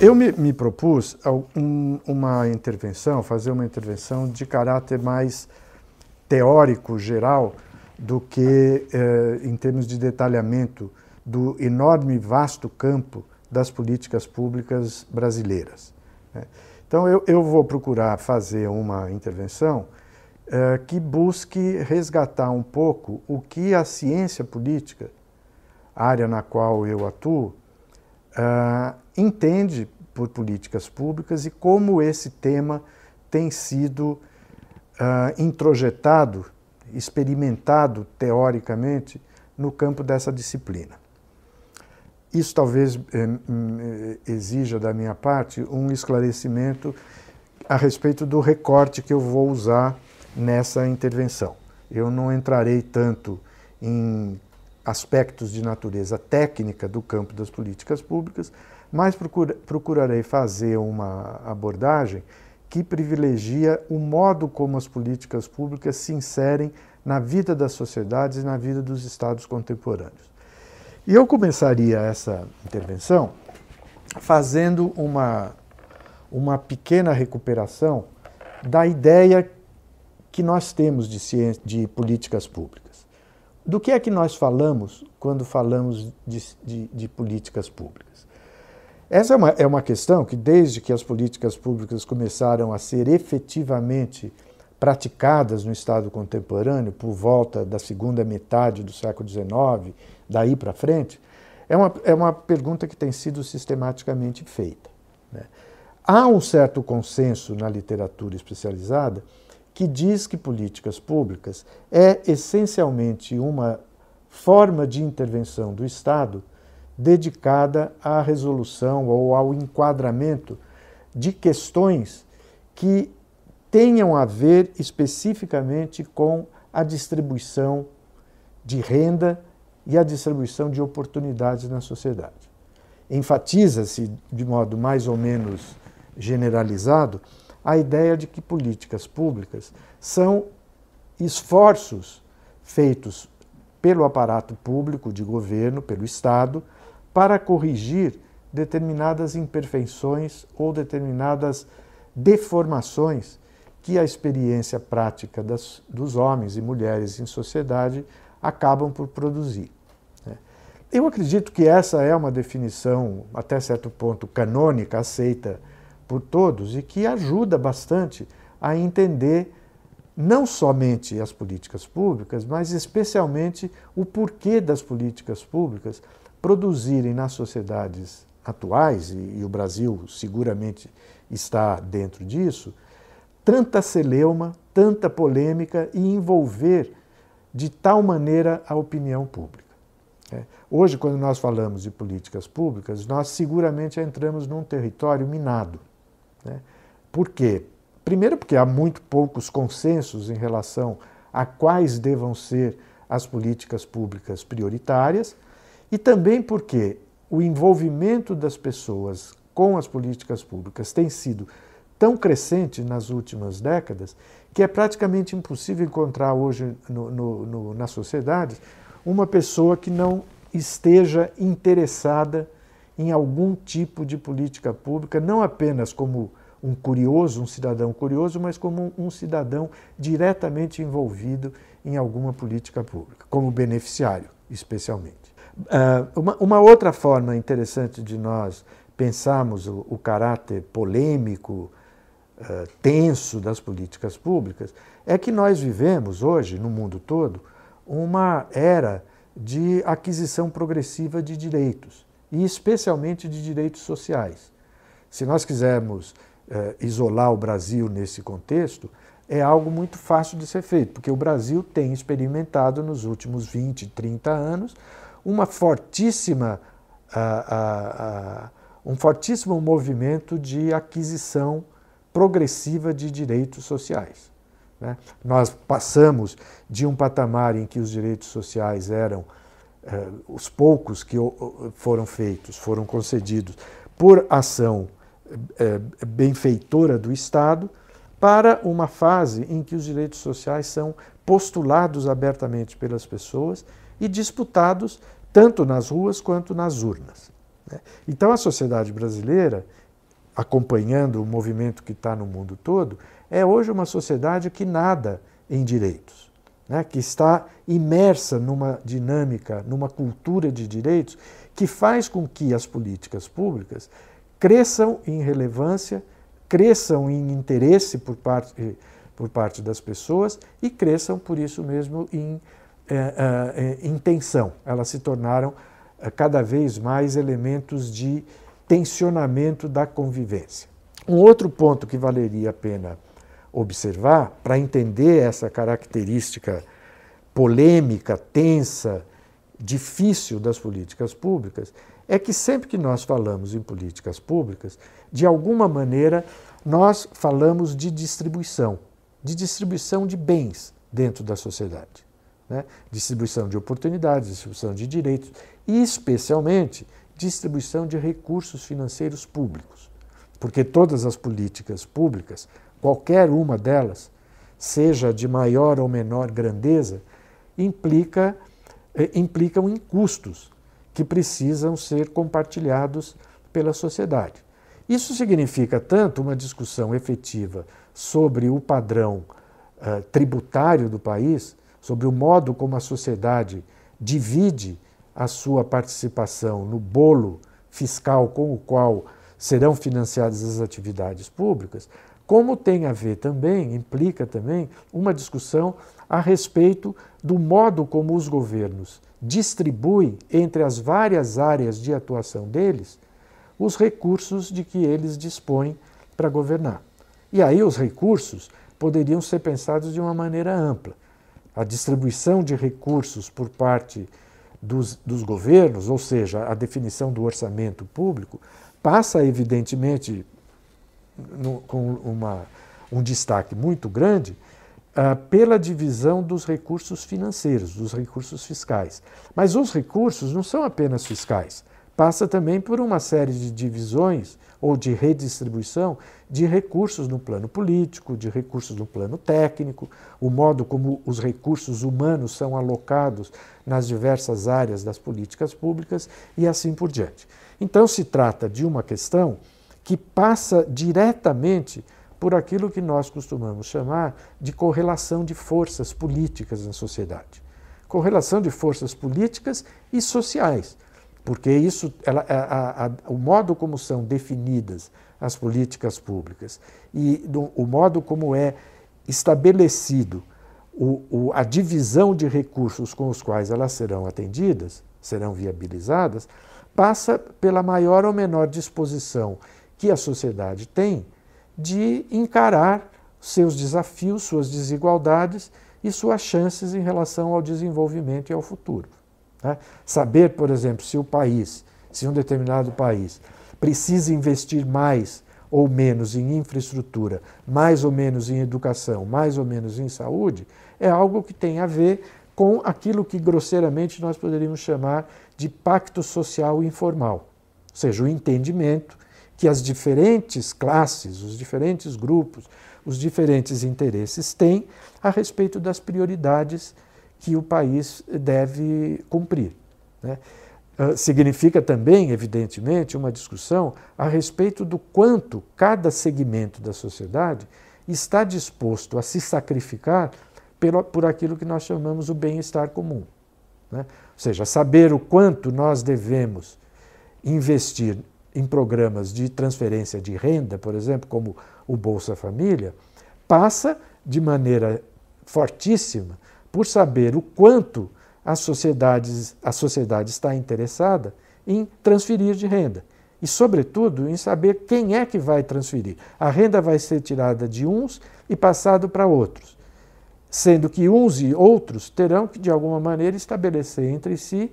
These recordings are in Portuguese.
eu me, me propus um, uma intervenção, fazer uma intervenção de caráter mais teórico, geral, do que eh, em termos de detalhamento do enorme, vasto campo das políticas públicas brasileiras. Né? Então, eu, eu, vou procurar fazer uma intervenção eh, que busque resgatar um pouco o que a ciência política, área na qual eu atuo, uh, entende por políticas públicas e como esse tema tem sido uh, introjetado, experimentado teoricamente no campo dessa disciplina. Isso talvez eh, eh, exija da minha parte um esclarecimento a respeito do recorte que eu vou usar nessa intervenção. Eu não entrarei tanto em aspectos de natureza técnica do campo das políticas públicas, mas procura, procurarei fazer uma abordagem que privilegia o modo como as políticas públicas se inserem na vida das sociedades e na vida dos estados contemporâneos. E eu começaria essa intervenção fazendo uma, uma pequena recuperação da ideia que nós temos de, ciência, de políticas públicas. Do que é que nós falamos quando falamos de, de, de políticas públicas? Essa é uma, é uma questão que, desde que as políticas públicas começaram a ser efetivamente praticadas no Estado contemporâneo, por volta da segunda metade do século XIX, daí para frente, é uma, é uma pergunta que tem sido sistematicamente feita. Né? Há um certo consenso na literatura especializada que diz que políticas públicas é essencialmente uma forma de intervenção do Estado dedicada à resolução ou ao enquadramento de questões que tenham a ver especificamente com a distribuição de renda e a distribuição de oportunidades na sociedade. Enfatiza-se, de modo mais ou menos generalizado, a ideia de que políticas públicas são esforços feitos pelo aparato público de governo, pelo Estado, para corrigir determinadas imperfeições ou determinadas deformações que a experiência prática das, dos homens e mulheres em sociedade acabam por produzir. Né. Eu acredito que essa é uma definição, até certo ponto, canônica, aceita por todos e que ajuda bastante a entender não somente as políticas públicas, mas especialmente o porquê das políticas públicas produzirem nas sociedades atuais, e, o Brasil seguramente está dentro disso, tanta celeuma, tanta polêmica e envolver de tal maneira a opinião pública. Né? Hoje, quando nós falamos de políticas públicas, nós seguramente entramos num território minado. Né? Por quê? Primeiro, porque há muito poucos consensos em relação a quais devam ser as políticas públicas prioritárias, e também porque o envolvimento das pessoas com as políticas públicas tem sido tão crescente nas últimas décadas que é praticamente impossível encontrar hoje no, no, no, na sociedade uma pessoa que não esteja interessada em algum tipo de política pública, não apenas como um curioso, um cidadão curioso, mas como um cidadão diretamente envolvido em alguma política pública, como beneficiário, especialmente. Ah, uma outra forma interessante de nós pensarmos o caráter polêmico, ah, tenso das políticas públicas é que nós vivemos hoje, no mundo todo, uma era de aquisição progressiva de direitos e especialmente de direitos sociais. Se nós quisermos eh, isolar o Brasil nesse contexto, é algo muito fácil de ser feito, porque o Brasil tem experimentado nos últimos 20, 30 anos uma fortíssima, ah, ah, ah, um fortíssimo movimento de aquisição progressiva de direitos sociais. Né? Nós passamos de um patamar em que os direitos sociais eram eh, os poucos que foram feitos, foram concedidos por ação eh, eh, benfeitora do Estado, para uma fase em que os direitos sociais são postulados abertamente pelas pessoas e disputados tanto nas ruas quanto nas urnas. Né? Então, a sociedade brasileira, acompanhando o movimento que está no mundo todo, é hoje uma sociedade que nada em direitos né, que está imersa numa dinâmica, numa cultura de direitos que faz com que as políticas públicas cresçam em relevância, cresçam em interesse por parte, eh, por parte das pessoas e cresçam, por isso mesmo, em é, eh, intenção. Eh, Elas se tornaram cada vez mais elementos de tensionamento da convivência. Um outro ponto que valeria a pena observar, para entender essa característica polêmica, tensa, difícil das políticas públicas, é que sempre que nós falamos em políticas públicas, de alguma maneira nós falamos de distribuição, de distribuição de bens dentro da sociedade. Né? Distribuição de oportunidades, distribuição de direitos e, especialmente, distribuição de recursos financeiros públicos. Porque todas as políticas públicas qualquer uma delas, seja de maior ou menor grandeza, implica, eh, implicam em custos que precisam ser compartilhados pela sociedade. Isso significa tanto uma discussão efetiva sobre o padrão eh, tributário do país, sobre o modo como a sociedade divide a sua participação no bolo fiscal com o qual serão financiadas as atividades públicas, como tem a ver também, implica também, uma discussão a respeito do modo como os governos distribuem entre as várias áreas de atuação deles os recursos de que eles dispõem para governar. E aí os recursos poderiam ser pensados de uma maneira ampla. A distribuição de recursos por parte dos, dos governos, ou seja, a definição do orçamento público, passa, evidentemente, no, com uma, um destaque muito grande uh, pela divisão dos recursos financeiros, dos recursos fiscais. Mas os recursos não são apenas fiscais, passa também por uma série de divisões ou de redistribuição de recursos no plano político, de recursos no plano técnico, o modo como os recursos humanos são alocados nas diversas áreas das políticas públicas e assim por diante. Então, se trata de uma questão que passa diretamente por aquilo que nós costumamos chamar de correlação de forças políticas na sociedade. Correlação de forças políticas e sociais, porque isso, ela, a, a, o modo como são definidas as políticas públicas e do, o modo como é estabelecido o, o, a divisão de recursos com os quais elas serão atendidas, serão viabilizadas, passa pela maior ou menor disposição que a sociedade tem de encarar seus desafios, suas desigualdades e suas chances em relação ao desenvolvimento e ao futuro. Né? Saber, por exemplo, se o país, se um determinado país precisa investir mais ou menos em infraestrutura, mais ou menos em educação, mais ou menos em saúde, é algo que tem a ver com aquilo que grosseiramente nós poderíamos chamar de pacto social informal, ou seja, o entendimento que as diferentes classes, os diferentes grupos, os diferentes interesses têm a respeito das prioridades que o país deve cumprir. Né? Ah, significa também, evidentemente, uma discussão a respeito do quanto cada segmento da sociedade está disposto a se sacrificar por aquilo que nós chamamos o bem-estar comum. Né? Ou seja, saber o quanto nós devemos investir em programas de transferência de renda, por exemplo, como o Bolsa Família, passa de maneira fortíssima por saber o quanto a sociedade, a sociedade está interessada em transferir de renda. E, sobretudo, em saber quem é que vai transferir. A renda vai ser tirada de uns e passado para outros sendo que uns e outros terão que, de alguma maneira, estabelecer entre si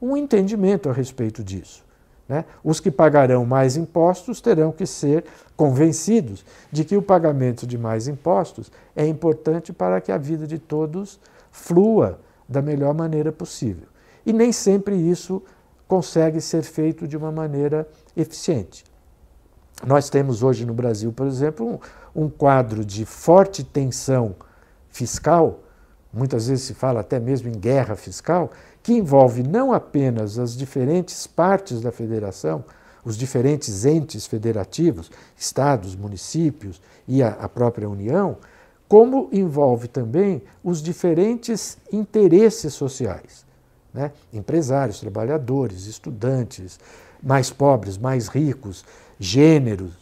um entendimento a respeito disso. Né? Os que pagarão mais impostos terão que ser convencidos de que o pagamento de mais impostos é importante para que a vida de todos flua da melhor maneira possível. E nem sempre isso consegue ser feito de uma maneira eficiente. Nós temos hoje no Brasil, por exemplo, um, um quadro de forte tensão fiscal, muitas vezes se fala até mesmo em guerra fiscal, que envolve não apenas as diferentes partes da federação, os diferentes entes federativos, estados, municípios e a, a própria União, como envolve também os diferentes interesses sociais. Né? Empresários, trabalhadores, estudantes, mais pobres, mais ricos, gêneros,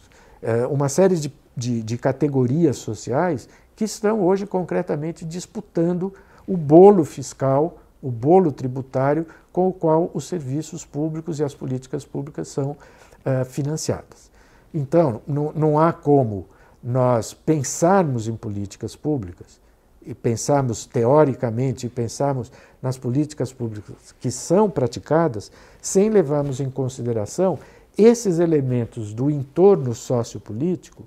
eh, uma série de, de, de categorias sociais que estão hoje concretamente disputando o bolo fiscal, o bolo tributário com o qual os serviços públicos e as políticas públicas são uh, financiadas. Então, não, não há como nós pensarmos em políticas públicas e pensarmos teoricamente e pensarmos nas políticas públicas que são praticadas sem levarmos em consideração esses elementos do entorno sociopolítico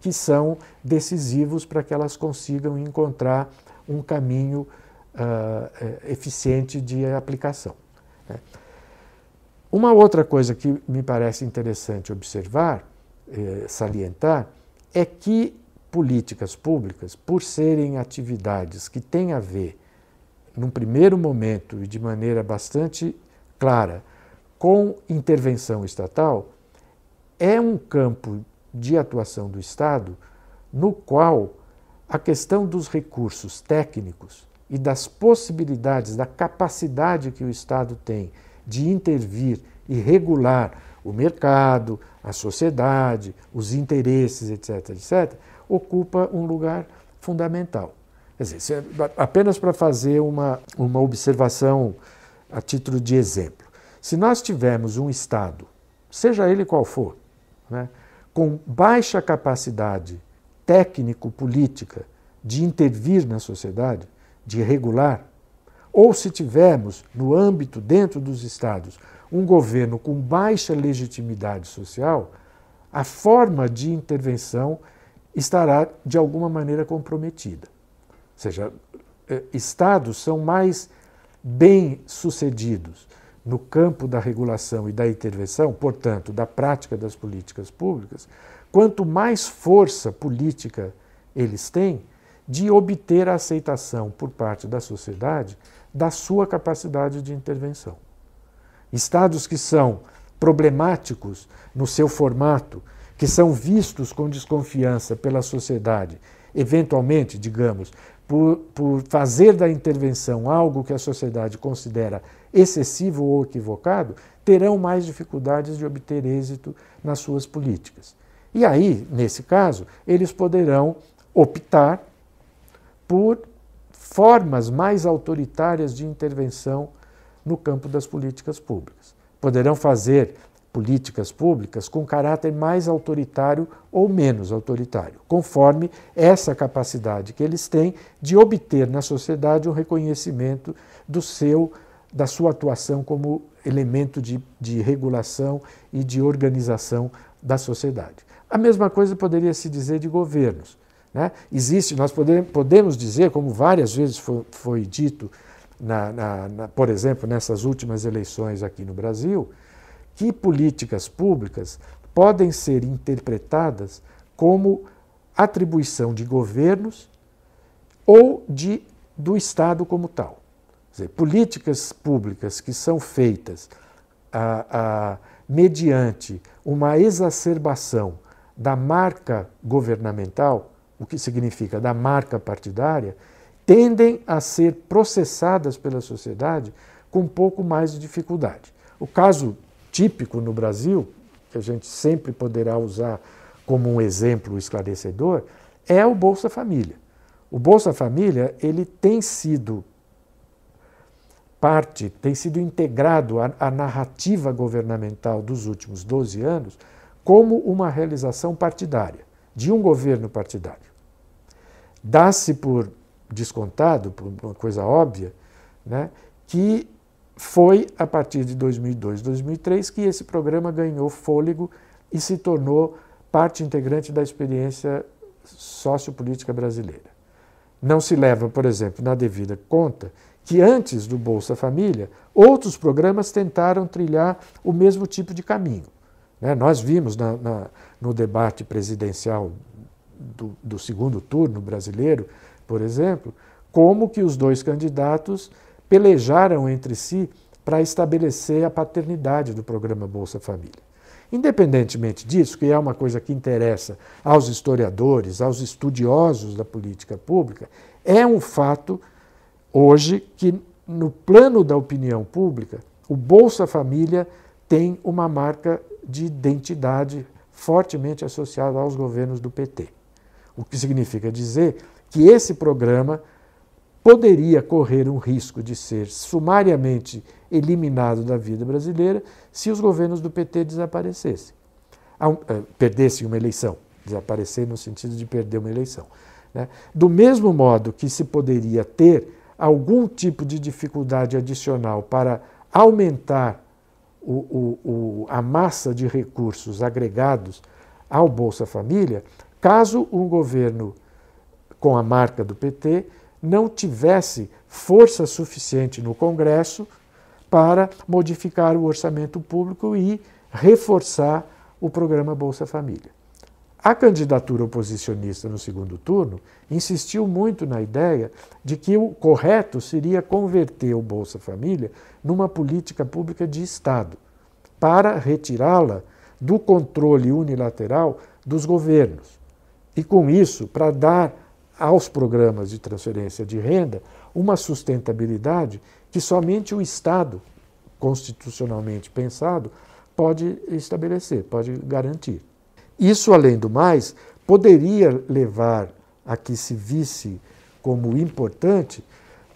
que são decisivos para que elas consigam encontrar um caminho uh, eficiente de aplicação. Né? Uma outra coisa que me parece interessante observar, eh, salientar, é que políticas públicas, por serem atividades que têm a ver, num primeiro momento e de maneira bastante clara, com intervenção estatal, é um campo de atuação do Estado, no qual a questão dos recursos técnicos e das possibilidades, da capacidade que o Estado tem de intervir e regular o mercado, a sociedade, os interesses, etc., etc., ocupa um lugar fundamental. Quer dizer, é apenas para fazer uma, uma observação a título de exemplo, se nós tivermos um Estado, seja ele qual for, né, com baixa capacidade técnico-política de intervir na sociedade, de regular, ou se tivermos no âmbito dentro dos estados um governo com baixa legitimidade social, a forma de intervenção estará de alguma maneira comprometida. Ou seja, eh, estados são mais bem-sucedidos no campo da regulação e da intervenção, portanto, da prática das políticas públicas, quanto mais força política eles têm de obter a aceitação por parte da sociedade da sua capacidade de intervenção. Estados que são problemáticos no seu formato, que são vistos com desconfiança pela sociedade, eventualmente, digamos, por, por fazer da intervenção algo que a sociedade considera excessivo ou equivocado, terão mais dificuldades de obter êxito nas suas políticas. E aí, nesse caso, eles poderão optar por formas mais autoritárias de intervenção no campo das políticas públicas. Poderão fazer políticas públicas com caráter mais autoritário ou menos autoritário, conforme essa capacidade que eles têm de obter na sociedade um reconhecimento do seu da sua atuação como elemento de, de regulação e de organização da sociedade. A mesma coisa poderia se dizer de governos. Né? Existe, nós podemos dizer, como várias vezes foi, foi dito, na, na, na, por exemplo, nessas últimas eleições aqui no Brasil, que políticas públicas podem ser interpretadas como atribuição de governos ou de, do Estado como tal dizer, políticas públicas que são feitas mediante uma exacerbação da marca governamental, o que significa da marca partidária, tendem a ser processadas pela sociedade com um pouco mais de dificuldade. O caso típico no Brasil, que a gente sempre poderá usar como um exemplo esclarecedor, é o Bolsa Família. O Bolsa Família ele tem sido parte, tem sido integrado à, à narrativa governamental dos últimos 12 anos como uma realização partidária, de um governo partidário. Dá-se por descontado, por uma coisa óbvia, né, que foi a partir de 2002, 2003 que esse programa ganhou fôlego e se tornou parte integrante da experiência sociopolítica brasileira. Não se leva, por exemplo, na devida conta que antes do Bolsa Família, outros programas tentaram trilhar o mesmo tipo de caminho. Né? Nós vimos na, na, no debate presidencial do, do segundo turno brasileiro, por exemplo, como que os dois candidatos pelejaram entre si para estabelecer a paternidade do programa Bolsa Família. Independentemente disso, que é uma coisa que interessa aos historiadores, aos estudiosos da política pública, é um fato hoje que no plano da opinião pública, o Bolsa Família tem uma marca de identidade fortemente associada aos governos do PT. O que significa dizer que esse programa poderia correr um risco de ser sumariamente eliminado da vida brasileira se os governos do PT desaparecessem. Eh, perdessem uma eleição, desaparecer no sentido de perder uma eleição. Né? Do mesmo modo que se poderia ter algum tipo de dificuldade adicional para aumentar o, o, o, a massa de recursos agregados ao Bolsa Família, caso um governo com a marca do PT não tivesse força suficiente no Congresso para modificar o orçamento público e reforçar o programa Bolsa Família. A candidatura oposicionista no segundo turno insistiu muito na ideia de que o correto seria converter o Bolsa Família numa política pública de Estado, para retirá-la do controle unilateral dos governos. E com isso, para dar aos programas de transferência de renda uma sustentabilidade que somente o Estado, constitucionalmente pensado, pode estabelecer, pode garantir. Isso, além do mais, poderia levar a que se visse como importante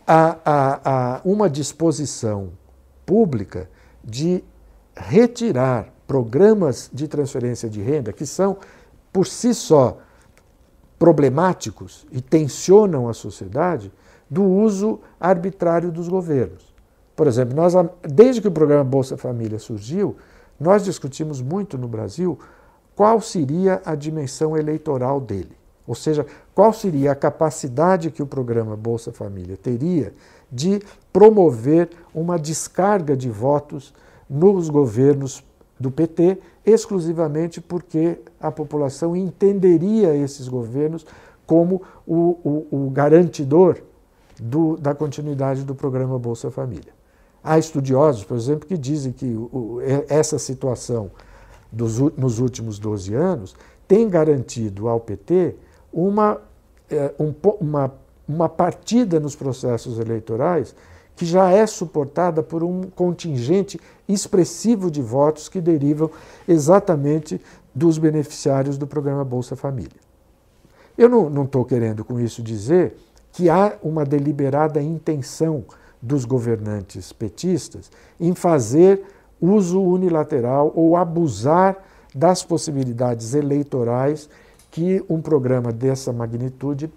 a, a, a uma disposição pública de retirar programas de transferência de renda que são, por si só, problemáticos e tensionam a sociedade do uso arbitrário dos governos. Por exemplo, nós, desde que o programa Bolsa Família surgiu, nós discutimos muito no Brasil qual seria a dimensão eleitoral dele. Ou seja, qual seria a capacidade que o programa Bolsa Família teria de promover uma descarga de votos nos governos do PT, exclusivamente porque a população entenderia esses governos como o, o, o garantidor do, da continuidade do programa Bolsa Família. Há estudiosos, por exemplo, que dizem que o, essa situação dos, nos últimos 12 anos tem garantido ao PT uma, é, um, uma, uma partida nos processos eleitorais que já é suportada por um contingente expressivo de votos que derivam exatamente dos beneficiários do programa Bolsa Família. Eu não estou querendo com isso dizer que há uma deliberada intenção dos governantes petistas em fazer uso unilateral ou abusar das possibilidades eleitorais que um programa dessa magnitude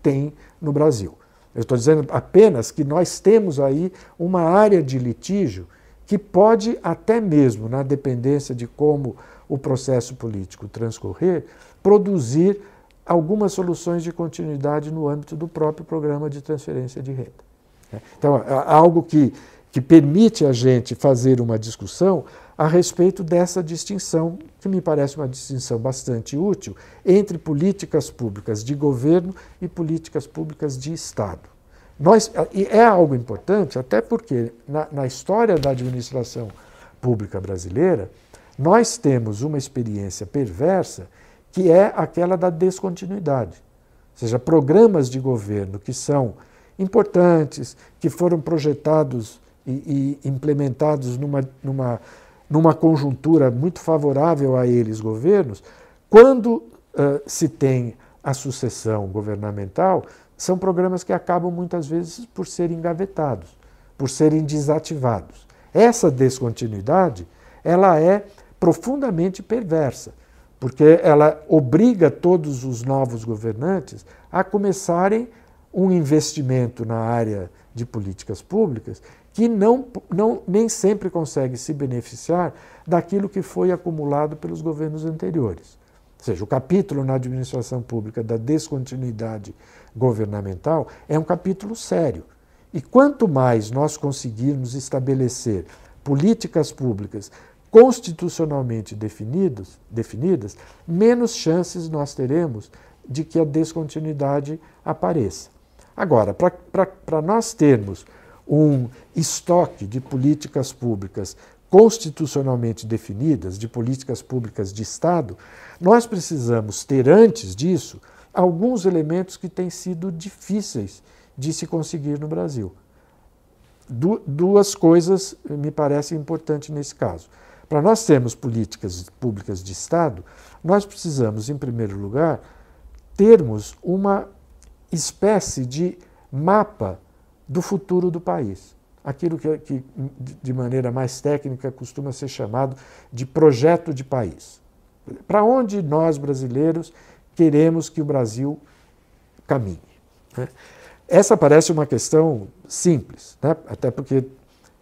tem no Brasil. Eu estou dizendo apenas que nós temos aí uma área de litígio que pode, até mesmo na dependência de como o processo político transcorrer, produzir algumas soluções de continuidade no âmbito do próprio programa de transferência de renda. Então, é, é algo que que permite a gente fazer uma discussão a respeito dessa distinção, que me parece uma distinção bastante útil, entre políticas públicas de governo e políticas públicas de Estado. Nós, e é algo importante, até porque na, na história da administração pública brasileira, nós temos uma experiência perversa que é aquela da descontinuidade. Ou seja, programas de governo que são importantes, que foram projetados e, e implementados numa, numa, numa conjuntura muito favorável a eles, governos, quando uh, se tem a sucessão governamental, são programas que acabam muitas vezes por serem engavetados, por serem desativados. Essa descontinuidade, ela é profundamente perversa, porque ela obriga todos os novos governantes a começarem um investimento na área de políticas públicas que não, não, nem sempre consegue se beneficiar daquilo que foi acumulado pelos governos anteriores. Ou seja, o capítulo na administração pública da descontinuidade governamental é um capítulo sério. E quanto mais nós conseguirmos estabelecer políticas públicas constitucionalmente definidos, definidas, menos chances nós teremos de que a descontinuidade apareça. Agora, para nós termos um estoque de políticas públicas constitucionalmente definidas, de políticas públicas de Estado, nós precisamos ter antes disso alguns elementos que têm sido difíceis de se conseguir no Brasil. Du duas coisas me parecem importantes nesse caso. Para nós termos políticas públicas de Estado, nós precisamos, em primeiro lugar, termos uma espécie de mapa do futuro do país. Aquilo que, que, de maneira mais técnica, costuma ser chamado de projeto de país. Para onde nós, brasileiros, queremos que o Brasil caminhe? Né? Essa parece uma questão simples, né? até porque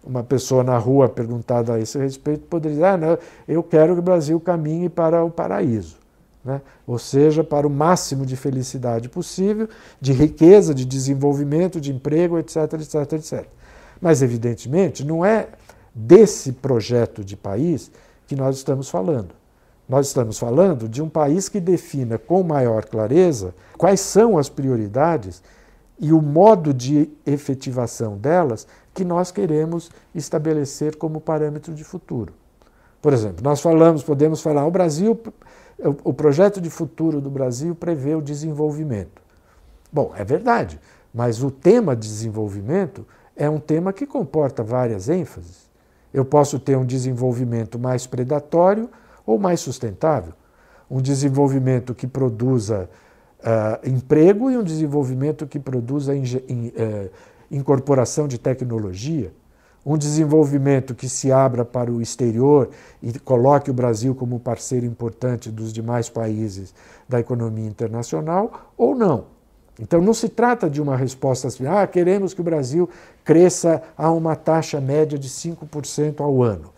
uma pessoa na rua perguntada a esse respeito poderia dizer: ah, não, eu quero que o Brasil caminhe para o paraíso. Né? Ou seja, para o máximo de felicidade possível, de riqueza, de desenvolvimento, de emprego, etc, etc, etc. Mas, evidentemente, não é desse projeto de país que nós estamos falando. Nós estamos falando de um país que defina com maior clareza quais são as prioridades e o modo de efetivação delas que nós queremos estabelecer como parâmetro de futuro. Por exemplo, nós falamos, podemos falar, o Brasil o projeto de futuro do Brasil prevê o desenvolvimento. Bom, é verdade, mas o tema desenvolvimento é um tema que comporta várias ênfases. Eu posso ter um desenvolvimento mais predatório ou mais sustentável, um desenvolvimento que produza uh, emprego e um desenvolvimento que produza in, uh, incorporação de tecnologia um desenvolvimento que se abra para o exterior e coloque o Brasil como parceiro importante dos demais países da economia internacional ou não. Então não se trata de uma resposta assim, ah, queremos que o Brasil cresça a uma taxa média de 5% ao ano.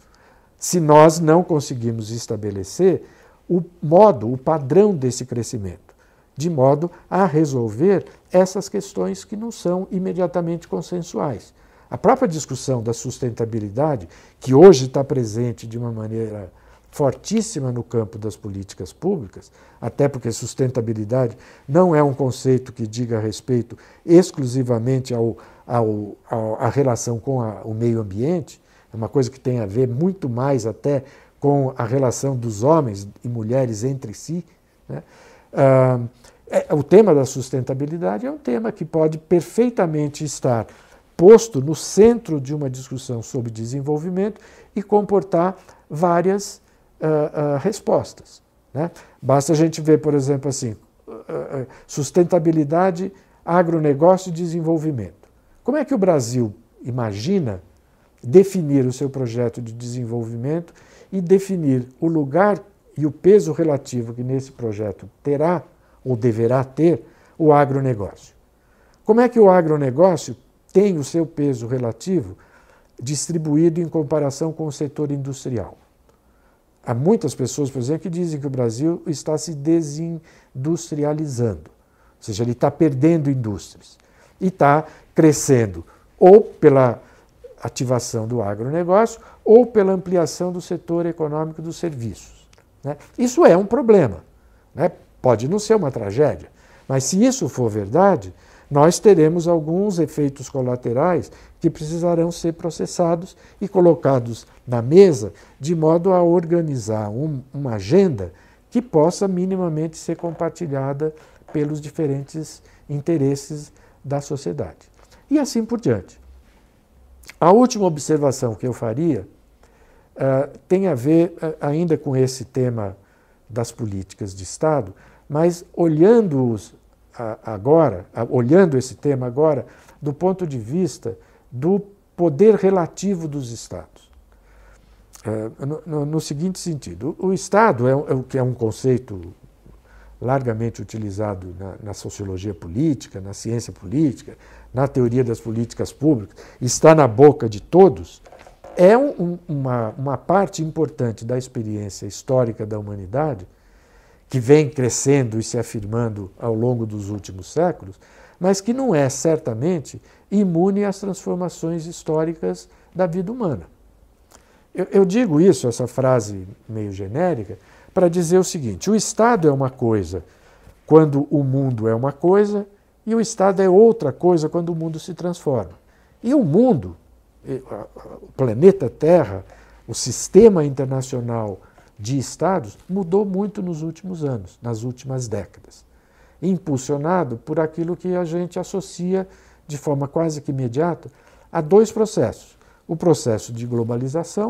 Se nós não conseguimos estabelecer o modo, o padrão desse crescimento, de modo a resolver essas questões que não são imediatamente consensuais. A própria discussão da sustentabilidade, que hoje está presente de uma maneira fortíssima no campo das políticas públicas, até porque sustentabilidade não é um conceito que diga respeito exclusivamente ao, ao, ao, à relação com a, o meio ambiente, é uma coisa que tem a ver muito mais até com a relação dos homens e mulheres entre si. Né? Ah, é, o tema da sustentabilidade é um tema que pode perfeitamente estar posto no centro de uma discussão sobre desenvolvimento e comportar várias uh, uh, respostas. Né? Basta a gente ver, por exemplo, assim, uh, sustentabilidade, agronegócio e desenvolvimento. Como é que o Brasil imagina definir o seu projeto de desenvolvimento e definir o lugar e o peso relativo que nesse projeto terá ou deverá ter o agronegócio? Como é que o agronegócio tem o seu peso relativo distribuído em comparação com o setor industrial. Há muitas pessoas, por exemplo, que dizem que o Brasil está se desindustrializando, ou seja, ele está perdendo indústrias e está crescendo ou pela ativação do agronegócio ou pela ampliação do setor econômico dos serviços. Né? Isso é um problema, né? pode não ser uma tragédia, mas se isso for verdade, nós teremos alguns efeitos colaterais que precisarão ser processados e colocados na mesa, de modo a organizar um, uma agenda que possa minimamente ser compartilhada pelos diferentes interesses da sociedade. E assim por diante. A última observação que eu faria uh, tem a ver uh, ainda com esse tema das políticas de Estado, mas olhando-os agora, olhando esse tema agora, do ponto de vista do poder relativo dos Estados. É, no seguinte sentido, o Estado é, é o que é um conceito largamente utilizado na, sociologia política, na ciência política, na teoria das políticas públicas, está na boca de todos, é uma, uma parte importante da experiência histórica da humanidade que vem crescendo e se afirmando ao longo dos últimos séculos, mas que não é certamente imune às transformações históricas da vida humana. Eu, eu digo isso, essa frase meio genérica, para dizer o seguinte: o Estado é uma coisa quando o mundo é uma coisa, e o Estado é outra coisa quando o mundo se transforma. E o mundo, o planeta Terra, o sistema internacional de estados mudou muito nos últimos anos, nas últimas décadas. Impulsionado por aquilo que a gente associa de forma quase que imediata a dois processos: o processo de globalização,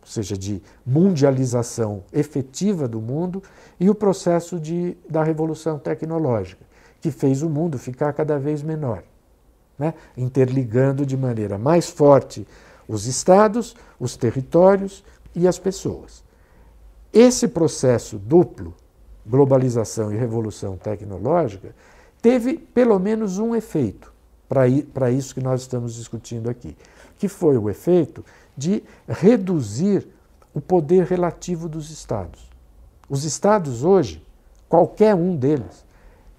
ou seja, de mundialização efetiva do mundo, e o processo de, da revolução tecnológica, que fez o mundo ficar cada vez menor, né? interligando de maneira mais forte os estados, os territórios e as pessoas. Esse processo duplo, globalização e revolução tecnológica, teve pelo menos um efeito para isso que nós estamos discutindo aqui, que foi o efeito de reduzir o poder relativo dos estados. Os estados hoje, qualquer um deles,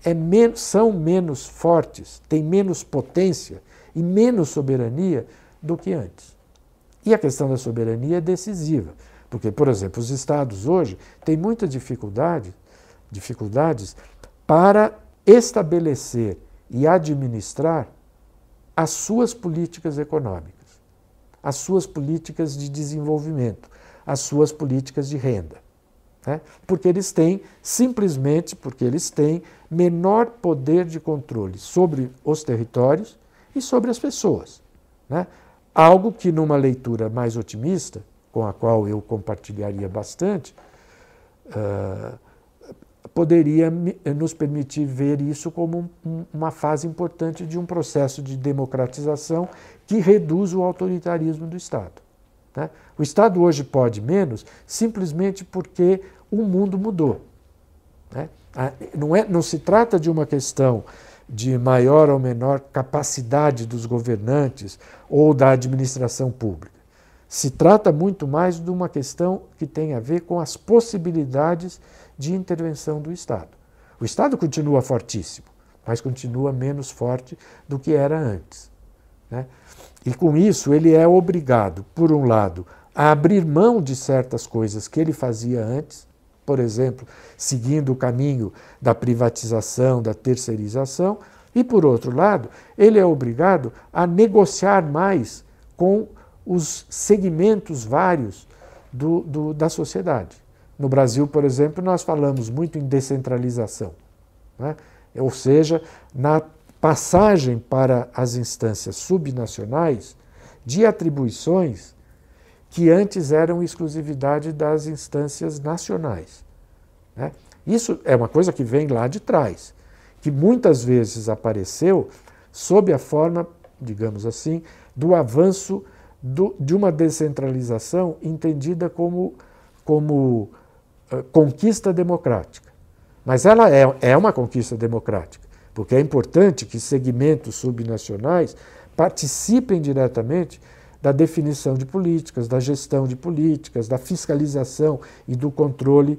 é men são menos fortes, têm menos potência e menos soberania do que antes. E a questão da soberania é decisiva. Porque, por exemplo, os estados hoje têm muita dificuldade, dificuldades para estabelecer e administrar as suas políticas econômicas, as suas políticas de desenvolvimento, as suas políticas de renda. Né? Porque eles têm, simplesmente porque eles têm, menor poder de controle sobre os territórios e sobre as pessoas. Né? Algo que, numa leitura mais otimista, com a qual eu compartilharia bastante, uh, poderia nos permitir ver isso como um, uma fase importante de um processo de democratização que reduz o autoritarismo do Estado. Né? O Estado hoje pode menos simplesmente porque o mundo mudou. Né? Ah, não, é, não se trata de uma questão de maior ou menor capacidade dos governantes ou da administração pública. Se trata muito mais de uma questão que tem a ver com as possibilidades de intervenção do Estado. O Estado continua fortíssimo, mas continua menos forte do que era antes. Né? E com isso, ele é obrigado, por um lado, a abrir mão de certas coisas que ele fazia antes, por exemplo, seguindo o caminho da privatização, da terceirização, e por outro lado, ele é obrigado a negociar mais com os segmentos vários do, do, da sociedade. No Brasil, por exemplo, nós falamos muito em descentralização, né? ou seja, na passagem para as instâncias subnacionais de atribuições que antes eram exclusividade das instâncias nacionais. Né? Isso é uma coisa que vem lá de trás, que muitas vezes apareceu sob a forma, digamos assim, do avanço do, de uma descentralização entendida como, como uh, conquista democrática. Mas ela é, é uma conquista democrática, porque é importante que segmentos subnacionais participem diretamente da definição de políticas, da gestão de políticas, da fiscalização e do controle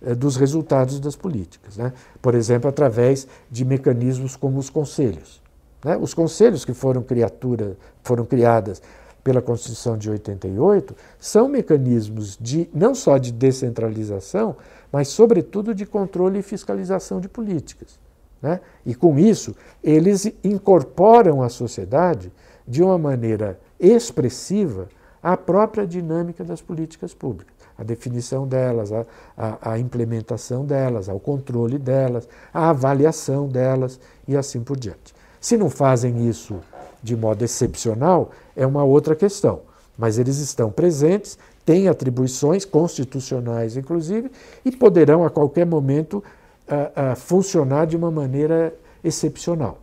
eh, dos resultados das políticas. Né? Por exemplo, através de mecanismos como os conselhos. Né? Os conselhos que foram, criatura, foram criadas pela Constituição de 88 são mecanismos de não só de descentralização, mas sobretudo de controle e fiscalização de políticas. Né? E com isso, eles incorporam à sociedade de uma maneira expressiva a própria dinâmica das políticas públicas, a definição delas, a, a, a implementação delas, ao controle delas, a avaliação delas e assim por diante. Se não fazem isso de modo excepcional é uma outra questão. Mas eles estão presentes, têm atribuições constitucionais, inclusive, e poderão a qualquer momento ah, ah, funcionar de uma maneira excepcional.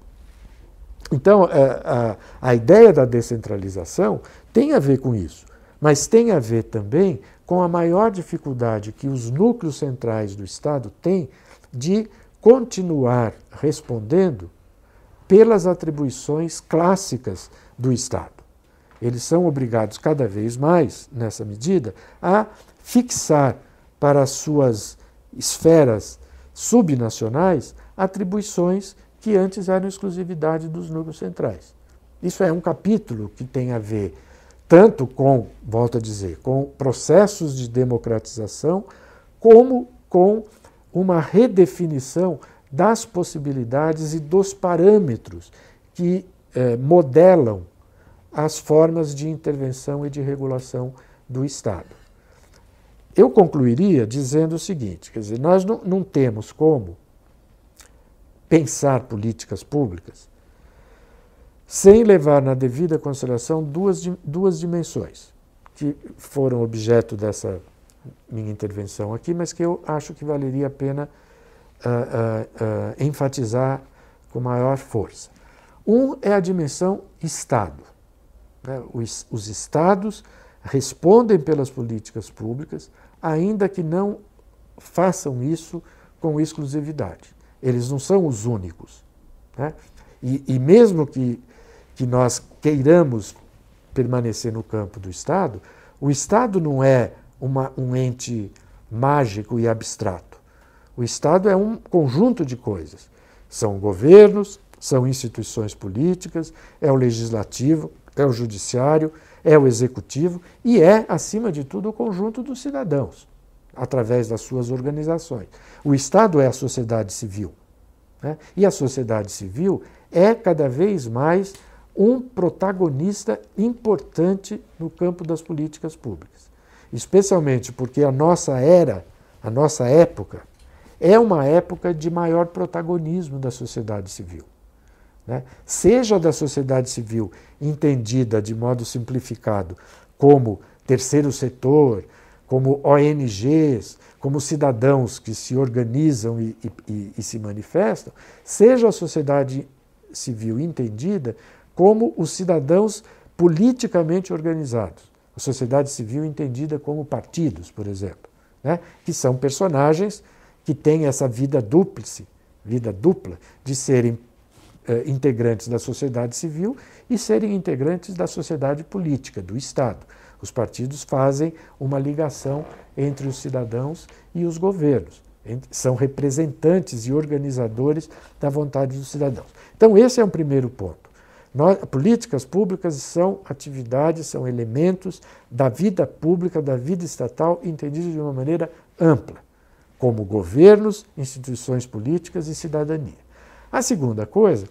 Então, eh, a, a ideia da descentralização tem a ver com isso, mas tem a ver também com a maior dificuldade que os núcleos centrais do Estado têm de continuar respondendo pelas atribuições clássicas do Estado. Eles são obrigados cada vez mais, nessa medida, a fixar para suas esferas subnacionais atribuições que antes eram exclusividade dos núcleos centrais. Isso é um capítulo que tem a ver tanto com, volto a dizer, com processos de democratização, como com uma redefinição das possibilidades e dos parâmetros que eh, modelam as formas de intervenção e de regulação do Estado. Eu concluiria dizendo o seguinte: quer dizer, nós não, não temos como pensar políticas públicas sem levar na devida consideração duas, duas dimensões que foram objeto dessa minha intervenção aqui, mas que eu acho que valeria a pena uh, uh, enfatizar com maior força. Um é a dimensão Estado. Né? Os, os Estados respondem pelas políticas públicas, ainda que não façam isso com exclusividade. Eles não são os únicos. Né? E, e, mesmo que, que nós queiramos permanecer no campo do Estado, o Estado não é uma, um ente mágico e abstrato. O Estado é um conjunto de coisas. São governos, são instituições políticas, é o legislativo, é o judiciário, é o executivo e é, acima de tudo, o conjunto dos cidadãos, através das suas organizações. O Estado é a sociedade civil. Né? E a sociedade civil é cada vez mais um protagonista importante no campo das políticas públicas. Especialmente porque a nossa era, a nossa época, é uma época de maior protagonismo da sociedade civil. Né? Seja da sociedade civil entendida de modo simplificado como terceiro setor, como ONGs, como cidadãos que se organizam e, e, e se manifestam, seja a sociedade civil entendida como os cidadãos politicamente organizados, a sociedade civil entendida como partidos, por exemplo, né? que são personagens que têm essa vida dúplice, vida dupla, de serem eh, integrantes da sociedade civil e serem integrantes da sociedade política, do Estado. Os partidos fazem uma ligação entre os cidadãos e os governos. São representantes e organizadores da vontade dos cidadãos. Então, esse é um primeiro ponto. Nós, políticas públicas são atividades, são elementos da vida pública, da vida estatal, entendidos de uma maneira ampla como governos, instituições políticas e cidadania. A segunda coisa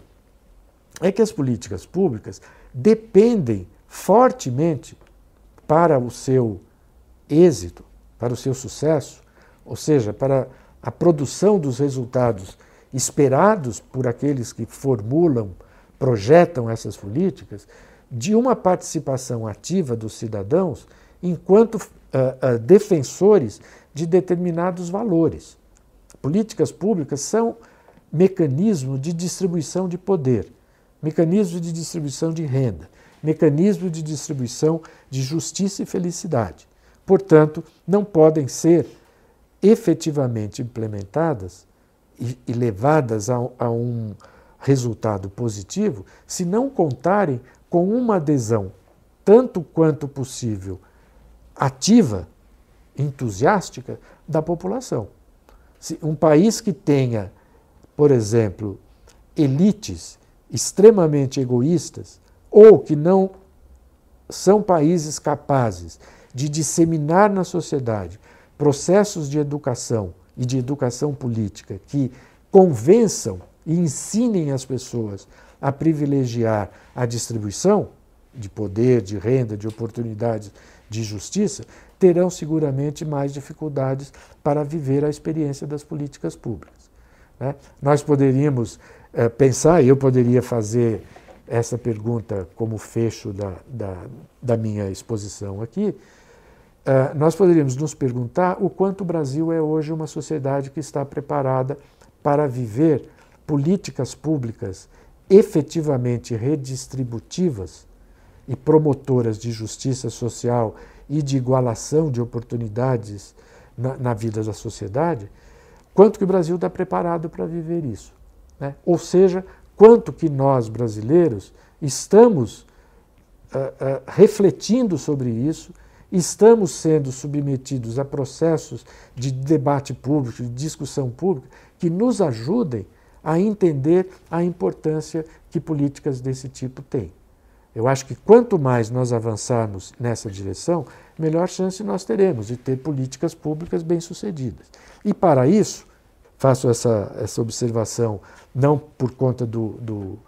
é que as políticas públicas dependem fortemente para o seu êxito, para o seu sucesso, ou seja, para a produção dos resultados esperados por aqueles que formulam, projetam essas políticas, de uma participação ativa dos cidadãos enquanto uh, uh, defensores de determinados valores. Políticas públicas são mecanismo de distribuição de poder, mecanismo de distribuição de renda, mecanismo de distribuição de justiça e felicidade. Portanto, não podem ser efetivamente implementadas e, e levadas a, a um resultado positivo se não contarem com uma adesão tanto quanto possível ativa entusiástica da população. Se um país que tenha, por exemplo, elites extremamente egoístas ou que não são países capazes de disseminar na sociedade processos de educação e de educação política que convençam e ensinem as pessoas a privilegiar a distribuição de poder, de renda, de oportunidades, de justiça, terão seguramente mais dificuldades para viver a experiência das políticas públicas. Né? Nós poderíamos é, pensar, eu poderia fazer essa pergunta como fecho da, da, da minha exposição aqui, é, nós poderíamos nos perguntar o quanto o Brasil é hoje uma sociedade que está preparada para viver políticas públicas efetivamente redistributivas e promotoras de justiça social e de igualação de oportunidades na, na vida da sociedade, quanto que o Brasil está preparado para viver isso. Né? Ou seja, quanto que nós brasileiros estamos uh, uh, refletindo sobre isso, estamos sendo submetidos a processos de debate público, de discussão pública, que nos ajudem a entender a importância que políticas desse tipo têm. Eu acho que quanto mais nós avançarmos nessa direção, melhor chance nós teremos de ter políticas públicas bem-sucedidas. E para isso, faço essa, essa observação não por conta do, do,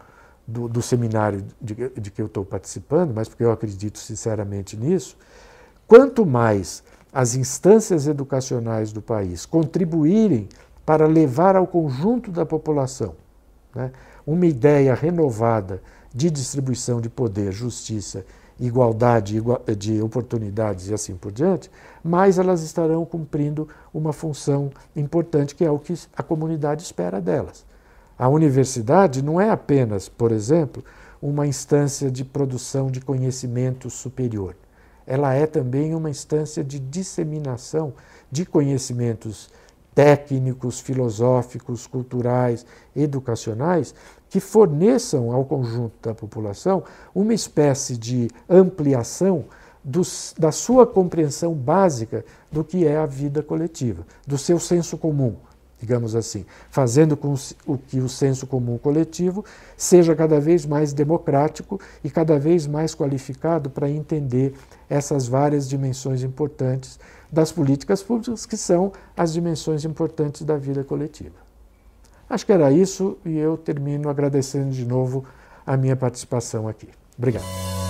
do, do seminário de, de que eu estou participando, mas porque eu acredito sinceramente nisso. Quanto mais as instâncias educacionais do país contribuírem para levar ao conjunto da população né, uma ideia renovada de distribuição de poder, justiça, igualdade de oportunidades e assim por diante, mais elas estarão cumprindo uma função importante que é o que a comunidade espera delas. A universidade não é apenas, por exemplo, uma instância de produção de conhecimento superior. Ela é também uma instância de disseminação de conhecimentos superiores técnicos, filosóficos, culturais, educacionais, que forneçam ao conjunto da população uma espécie de ampliação da sua compreensão básica do que é a vida coletiva, do seu senso comum, digamos assim, fazendo com o que o senso comum coletivo seja cada vez mais democrático e cada vez mais qualificado para entender essas várias dimensões importantes das políticas públicas, que são as dimensões importantes da vida coletiva. Acho que era isso e eu termino agradecendo de novo a minha participação aqui. Obrigado.